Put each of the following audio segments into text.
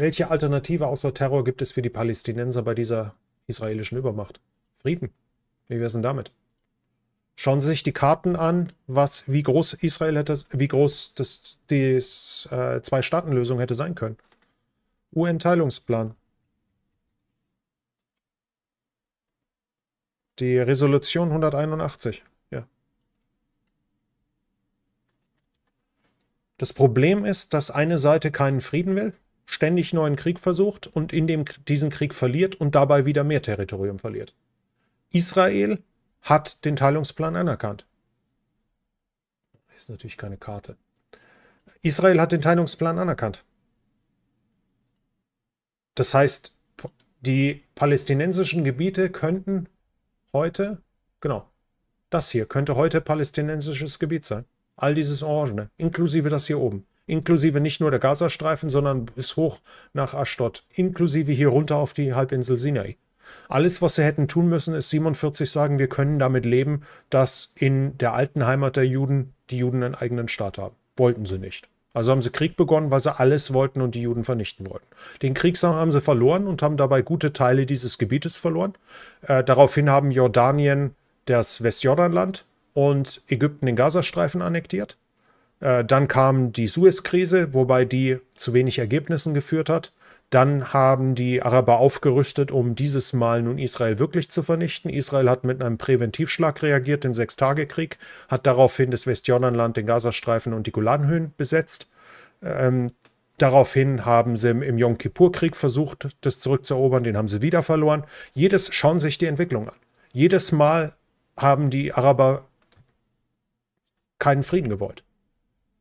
Welche Alternative außer Terror gibt es für die Palästinenser bei dieser israelischen Übermacht? Frieden. Wie wäre es denn damit? Schauen Sie sich die Karten an, was, wie groß Israel hätte, wie groß das, die äh, Zwei-Staaten-Lösung hätte sein können. UN-Teilungsplan. Die Resolution 181. Ja. Das Problem ist, dass eine Seite keinen Frieden will ständig neuen Krieg versucht und in dem, diesen Krieg verliert und dabei wieder mehr Territorium verliert. Israel hat den Teilungsplan anerkannt. Ist natürlich keine Karte. Israel hat den Teilungsplan anerkannt. Das heißt, die palästinensischen Gebiete könnten heute, genau, das hier könnte heute palästinensisches Gebiet sein. All dieses Orangene, inklusive das hier oben inklusive nicht nur der Gazastreifen, sondern bis hoch nach Ashdod, inklusive hier runter auf die Halbinsel Sinai. Alles, was sie hätten tun müssen, ist 47 sagen, wir können damit leben, dass in der alten Heimat der Juden die Juden einen eigenen Staat haben. Wollten sie nicht. Also haben sie Krieg begonnen, weil sie alles wollten und die Juden vernichten wollten. Den Krieg haben sie verloren und haben dabei gute Teile dieses Gebietes verloren. Äh, daraufhin haben Jordanien das Westjordanland und Ägypten den Gazastreifen annektiert. Äh, dann kam die Suez-Krise, wobei die zu wenig Ergebnissen geführt hat. Dann haben die Araber aufgerüstet, um dieses Mal nun Israel wirklich zu vernichten. Israel hat mit einem Präventivschlag reagiert, dem Sechstagekrieg, hat daraufhin das Westjordanland, den Gazastreifen und die Golanhöhen besetzt. Ähm, daraufhin haben sie im Yom Kippur-Krieg versucht, das zurückzuerobern, den haben sie wieder verloren. Jedes schauen sich die Entwicklung an. Jedes Mal haben die Araber keinen Frieden gewollt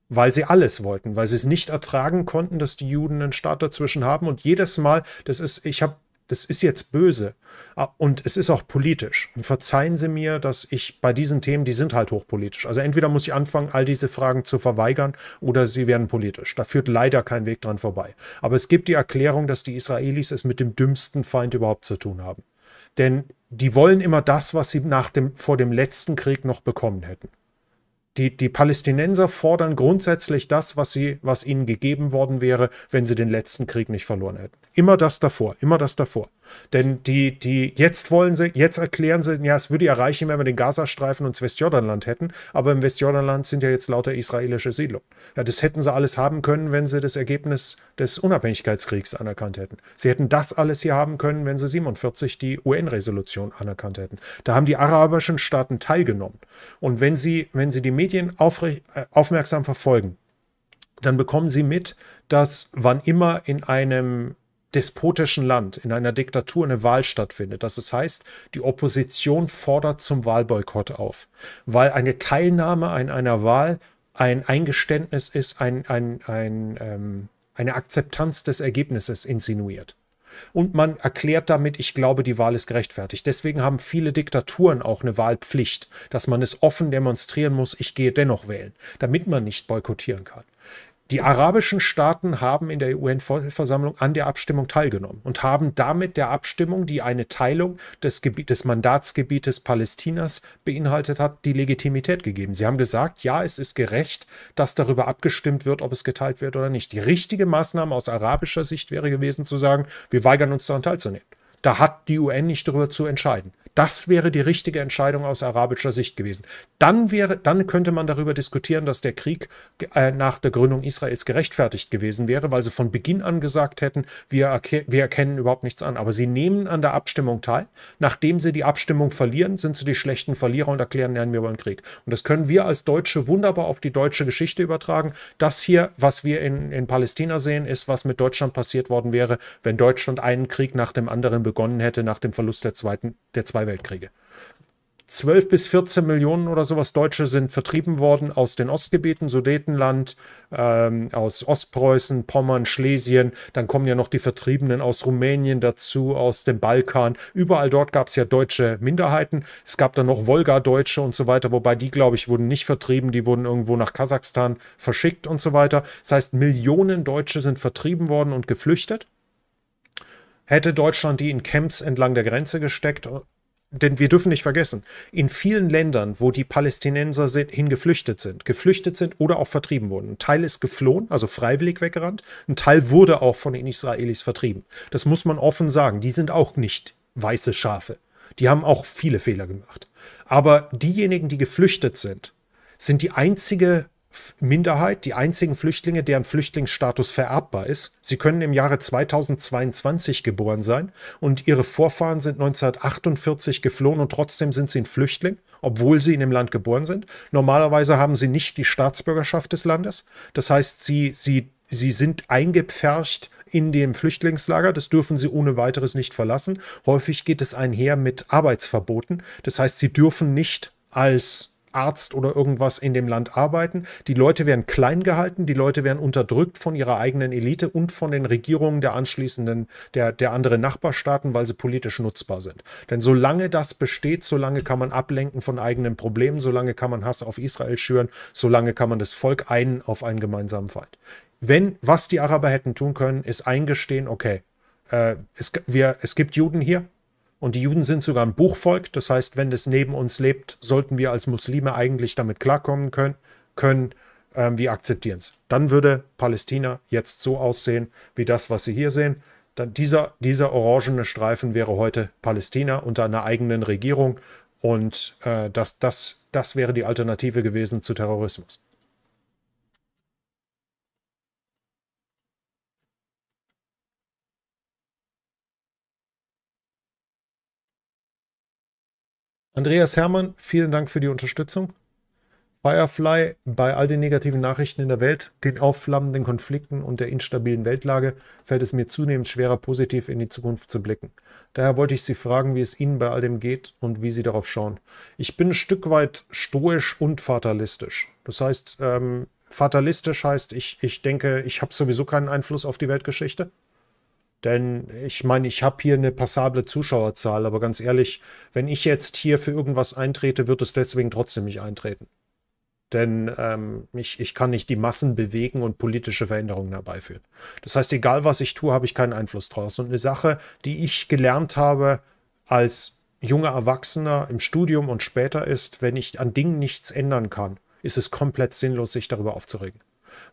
weil sie alles wollten, weil sie es nicht ertragen konnten, dass die Juden einen Staat dazwischen haben. Und jedes Mal, das ist, ich habe, das ist jetzt böse ah, und es ist auch politisch. Und verzeihen Sie mir, dass ich bei diesen Themen, die sind halt hochpolitisch. Also entweder muss ich anfangen, all diese Fragen zu verweigern oder sie werden politisch. Da führt leider kein Weg dran vorbei. Aber es gibt die Erklärung, dass die Israelis es mit dem dümmsten Feind überhaupt zu tun haben. Denn die wollen immer das, was sie nach dem, vor dem letzten Krieg noch bekommen hätten. Die, die Palästinenser fordern grundsätzlich das, was, sie, was ihnen gegeben worden wäre, wenn sie den letzten Krieg nicht verloren hätten. Immer das davor, immer das davor. Denn die, die, jetzt wollen sie, jetzt erklären sie, ja, es würde ja reichen, wenn wir den Gazastreifen und das Westjordanland hätten, aber im Westjordanland sind ja jetzt lauter israelische Siedlungen. Ja, das hätten sie alles haben können, wenn sie das Ergebnis des Unabhängigkeitskriegs anerkannt hätten. Sie hätten das alles hier haben können, wenn sie 47 die UN-Resolution anerkannt hätten. Da haben die arabischen Staaten teilgenommen. Und wenn sie, wenn sie die Medien äh, aufmerksam verfolgen, dann bekommen sie mit, dass wann immer in einem despotischen Land, in einer Diktatur eine Wahl stattfindet, dass es heißt, die Opposition fordert zum Wahlboykott auf, weil eine Teilnahme an einer Wahl ein Eingeständnis ist, ein, ein, ein, ähm, eine Akzeptanz des Ergebnisses insinuiert. Und man erklärt damit, ich glaube, die Wahl ist gerechtfertigt. Deswegen haben viele Diktaturen auch eine Wahlpflicht, dass man es offen demonstrieren muss, ich gehe dennoch wählen, damit man nicht boykottieren kann. Die arabischen Staaten haben in der UN-Vollversammlung an der Abstimmung teilgenommen und haben damit der Abstimmung, die eine Teilung des, Gebiet, des Mandatsgebietes Palästinas beinhaltet hat, die Legitimität gegeben. Sie haben gesagt, ja, es ist gerecht, dass darüber abgestimmt wird, ob es geteilt wird oder nicht. Die richtige Maßnahme aus arabischer Sicht wäre gewesen zu sagen, wir weigern uns daran teilzunehmen. Da hat die UN nicht darüber zu entscheiden. Das wäre die richtige Entscheidung aus arabischer Sicht gewesen. Dann, wäre, dann könnte man darüber diskutieren, dass der Krieg äh, nach der Gründung Israels gerechtfertigt gewesen wäre, weil sie von Beginn an gesagt hätten, wir, erke wir erkennen überhaupt nichts an. Aber sie nehmen an der Abstimmung teil. Nachdem sie die Abstimmung verlieren, sind sie die schlechten Verlierer und erklären, nein, wir wollen Krieg. Und das können wir als Deutsche wunderbar auf die deutsche Geschichte übertragen. Das hier, was wir in, in Palästina sehen, ist, was mit Deutschland passiert worden wäre, wenn Deutschland einen Krieg nach dem anderen begonnen hätte nach dem Verlust der, zweiten, der zwei Weltkriege. 12 bis 14 Millionen oder sowas Deutsche sind vertrieben worden aus den Ostgebieten, Sudetenland, ähm, aus Ostpreußen, Pommern, Schlesien. Dann kommen ja noch die Vertriebenen aus Rumänien dazu, aus dem Balkan. Überall dort gab es ja deutsche Minderheiten. Es gab dann noch Wolga-Deutsche und so weiter, wobei die, glaube ich, wurden nicht vertrieben. Die wurden irgendwo nach Kasachstan verschickt und so weiter. Das heißt, Millionen Deutsche sind vertrieben worden und geflüchtet. Hätte Deutschland die in Camps entlang der Grenze gesteckt, äh, denn wir dürfen nicht vergessen, in vielen Ländern, wo die Palästinenser sind, hingeflüchtet sind, geflüchtet sind oder auch vertrieben wurden. Ein Teil ist geflohen, also freiwillig weggerannt. Ein Teil wurde auch von den Israelis vertrieben. Das muss man offen sagen. Die sind auch nicht weiße Schafe. Die haben auch viele Fehler gemacht. Aber diejenigen, die geflüchtet sind, sind die einzige Minderheit die einzigen Flüchtlinge, deren Flüchtlingsstatus vererbbar ist. Sie können im Jahre 2022 geboren sein und ihre Vorfahren sind 1948 geflohen und trotzdem sind sie ein Flüchtling, obwohl sie in dem Land geboren sind. Normalerweise haben sie nicht die Staatsbürgerschaft des Landes. Das heißt, sie, sie, sie sind eingepfercht in dem Flüchtlingslager. Das dürfen sie ohne weiteres nicht verlassen. Häufig geht es einher mit Arbeitsverboten. Das heißt, sie dürfen nicht als Arzt oder irgendwas in dem Land arbeiten. Die Leute werden klein gehalten, die Leute werden unterdrückt von ihrer eigenen Elite und von den Regierungen der anschließenden, der, der anderen Nachbarstaaten, weil sie politisch nutzbar sind. Denn solange das besteht, solange kann man ablenken von eigenen Problemen, solange kann man Hass auf Israel schüren, solange kann man das Volk einen auf einen gemeinsamen Feind. Wenn, was die Araber hätten tun können, ist eingestehen, okay, äh, es, wir, es gibt Juden hier, und die Juden sind sogar ein Buchvolk. Das heißt, wenn es neben uns lebt, sollten wir als Muslime eigentlich damit klarkommen können. können ähm, wir akzeptieren es. Dann würde Palästina jetzt so aussehen wie das, was Sie hier sehen. Dann dieser, dieser orangene Streifen wäre heute Palästina unter einer eigenen Regierung. Und äh, das, das, das wäre die Alternative gewesen zu Terrorismus. Andreas Hermann, vielen Dank für die Unterstützung. Firefly, bei all den negativen Nachrichten in der Welt, den aufflammenden Konflikten und der instabilen Weltlage fällt es mir zunehmend schwerer, positiv in die Zukunft zu blicken. Daher wollte ich Sie fragen, wie es Ihnen bei all dem geht und wie Sie darauf schauen. Ich bin ein Stück weit stoisch und fatalistisch. Das heißt, ähm, fatalistisch heißt, ich, ich denke, ich habe sowieso keinen Einfluss auf die Weltgeschichte. Denn ich meine, ich habe hier eine passable Zuschauerzahl, aber ganz ehrlich, wenn ich jetzt hier für irgendwas eintrete, wird es deswegen trotzdem nicht eintreten. Denn ähm, ich, ich kann nicht die Massen bewegen und politische Veränderungen herbeiführen. Das heißt, egal was ich tue, habe ich keinen Einfluss draus. Und eine Sache, die ich gelernt habe als junger Erwachsener im Studium und später ist, wenn ich an Dingen nichts ändern kann, ist es komplett sinnlos, sich darüber aufzuregen.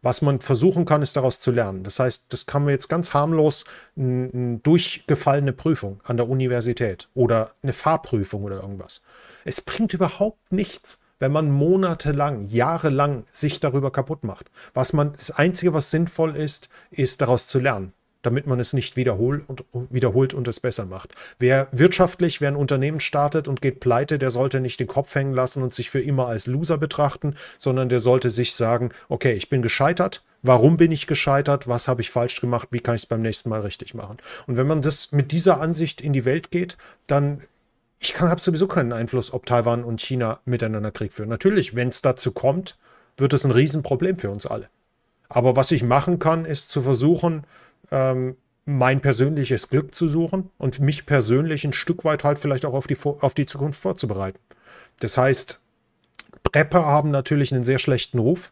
Was man versuchen kann, ist daraus zu lernen. Das heißt, das kann man jetzt ganz harmlos eine durchgefallene Prüfung an der Universität oder eine Fahrprüfung oder irgendwas. Es bringt überhaupt nichts, wenn man monatelang, jahrelang sich darüber kaputt macht. Was man, das Einzige, was sinnvoll ist, ist daraus zu lernen damit man es nicht wiederholt und, wiederholt und es besser macht. Wer wirtschaftlich, wer ein Unternehmen startet und geht pleite, der sollte nicht den Kopf hängen lassen und sich für immer als Loser betrachten, sondern der sollte sich sagen, okay, ich bin gescheitert, warum bin ich gescheitert, was habe ich falsch gemacht, wie kann ich es beim nächsten Mal richtig machen. Und wenn man das mit dieser Ansicht in die Welt geht, dann ich habe sowieso keinen Einfluss, ob Taiwan und China miteinander Krieg führen. Natürlich, wenn es dazu kommt, wird es ein Riesenproblem für uns alle. Aber was ich machen kann, ist zu versuchen, ähm, mein persönliches Glück zu suchen und mich persönlich ein Stück weit halt vielleicht auch auf die, auf die Zukunft vorzubereiten. Das heißt, Prepper haben natürlich einen sehr schlechten Ruf,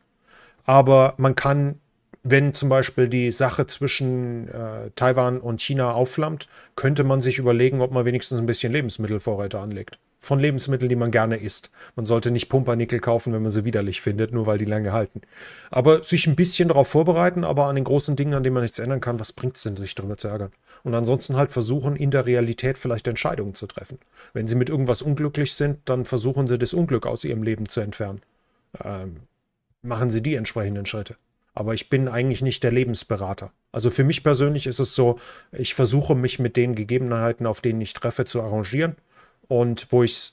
aber man kann, wenn zum Beispiel die Sache zwischen äh, Taiwan und China aufflammt, könnte man sich überlegen, ob man wenigstens ein bisschen Lebensmittelvorräte anlegt von Lebensmitteln, die man gerne isst. Man sollte nicht Pumpernickel kaufen, wenn man sie widerlich findet, nur weil die lange halten. Aber sich ein bisschen darauf vorbereiten, aber an den großen Dingen, an denen man nichts ändern kann, was bringt es denn, sich darüber zu ärgern? Und ansonsten halt versuchen, in der Realität vielleicht Entscheidungen zu treffen. Wenn sie mit irgendwas unglücklich sind, dann versuchen sie, das Unglück aus ihrem Leben zu entfernen. Ähm, machen sie die entsprechenden Schritte. Aber ich bin eigentlich nicht der Lebensberater. Also für mich persönlich ist es so, ich versuche mich mit den Gegebenheiten, auf denen ich treffe, zu arrangieren und wo ich,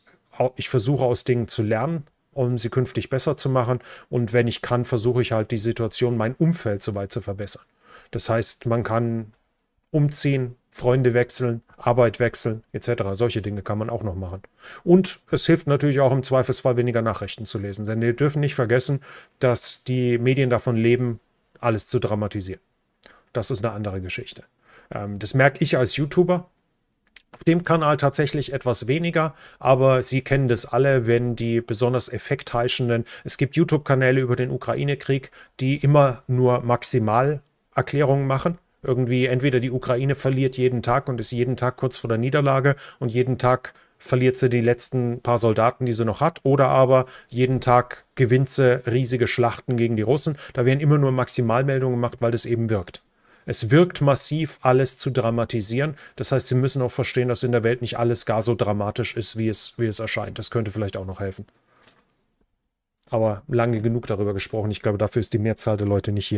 ich versuche, aus Dingen zu lernen, um sie künftig besser zu machen. Und wenn ich kann, versuche ich halt die Situation, mein Umfeld soweit zu verbessern. Das heißt, man kann umziehen, Freunde wechseln, Arbeit wechseln, etc. Solche Dinge kann man auch noch machen. Und es hilft natürlich auch im Zweifelsfall weniger Nachrichten zu lesen, denn wir dürfen nicht vergessen, dass die Medien davon leben, alles zu dramatisieren. Das ist eine andere Geschichte. Ähm, das merke ich als YouTuber, auf dem Kanal tatsächlich etwas weniger, aber Sie kennen das alle, wenn die besonders effektheischenden, es gibt YouTube-Kanäle über den Ukraine-Krieg, die immer nur maximal Erklärungen machen. Irgendwie entweder die Ukraine verliert jeden Tag und ist jeden Tag kurz vor der Niederlage und jeden Tag verliert sie die letzten paar Soldaten, die sie noch hat, oder aber jeden Tag gewinnt sie riesige Schlachten gegen die Russen. Da werden immer nur Maximalmeldungen gemacht, weil das eben wirkt. Es wirkt massiv, alles zu dramatisieren. Das heißt, sie müssen auch verstehen, dass in der Welt nicht alles gar so dramatisch ist, wie es, wie es erscheint. Das könnte vielleicht auch noch helfen. Aber lange genug darüber gesprochen. Ich glaube, dafür ist die Mehrzahl der Leute nicht hier.